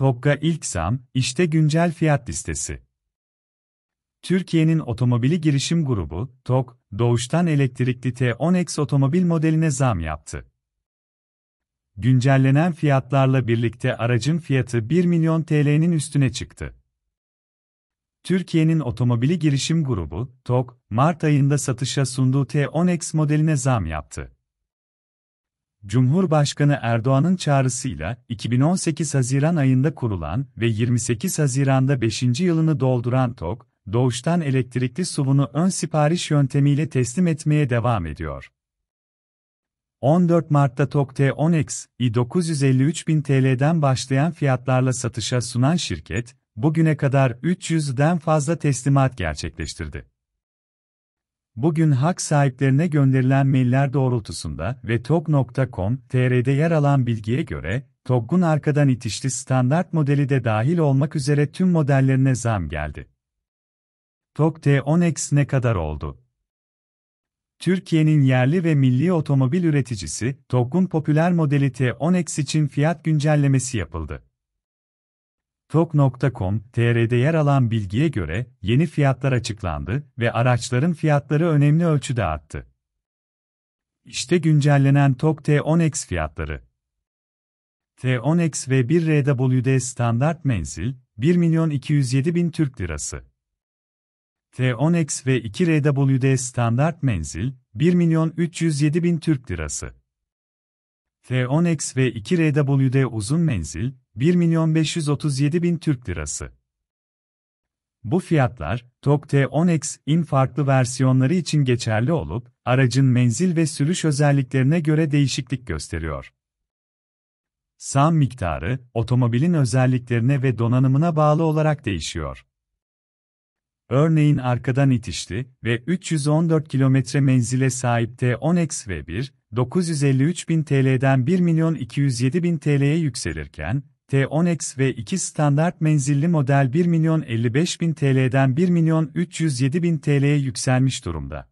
Togga ilk zam, işte güncel fiyat listesi. Türkiye'nin otomobili girişim grubu, TOG, doğuştan elektrikli T10X otomobil modeline zam yaptı. Güncellenen fiyatlarla birlikte aracın fiyatı 1 milyon TL'nin üstüne çıktı. Türkiye'nin otomobili girişim grubu, TOG, Mart ayında satışa sunduğu T10X modeline zam yaptı. Cumhurbaşkanı Erdoğan'ın çağrısıyla 2018 Haziran ayında kurulan ve 28 Haziran'da 5. yılını dolduran TOK, doğuştan elektrikli suvunu ön sipariş yöntemiyle teslim etmeye devam ediyor. 14 Mart'ta TOK T10X, 953 bin TL'den başlayan fiyatlarla satışa sunan şirket, bugüne kadar 300'den fazla teslimat gerçekleştirdi. Bugün hak sahiplerine gönderilen mailler doğrultusunda ve tok.com.tr'de yer alan bilgiye göre, TOGG'un arkadan itişli standart modeli de dahil olmak üzere tüm modellerine zam geldi. TOG T10X ne kadar oldu? Türkiye'nin yerli ve milli otomobil üreticisi, TOGG'un popüler modeli T10X için fiyat güncellemesi yapıldı. Tok.com.tr'de yer alan bilgiye göre yeni fiyatlar açıklandı ve araçların fiyatları önemli ölçüde arttı. İşte güncellenen Tok T10X fiyatları. T10X ve 1RWD standart menzil 1 milyon 207 bin Türk lirası. T10X ve 2RWD standart menzil 1 milyon 307 bin Türk lirası. T10X ve 2RWD uzun menzil, 1.537.000 Türk Lirası. Bu fiyatlar, TOG T10X'in farklı versiyonları için geçerli olup, aracın menzil ve sürüş özelliklerine göre değişiklik gösteriyor. Sağ miktarı, otomobilin özelliklerine ve donanımına bağlı olarak değişiyor. Örneğin arkadan itişli ve 314 km menzile sahip T10X V1, 953 bin TL'den 1 milyon 207 bin TL'ye yükselirken, T10X ve 2 standart menzilli model 1 milyon 55 bin TL'den 1 milyon 307 bin TL'ye yükselmiş durumda.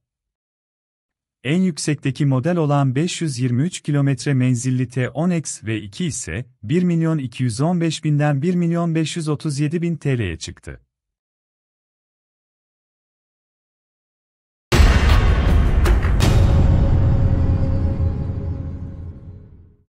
En yüksekteki model olan 523 kilometre menzilli T10X ve 2 ise 1 milyon 215 binden 1 milyon 537 bin TL'ye çıktı.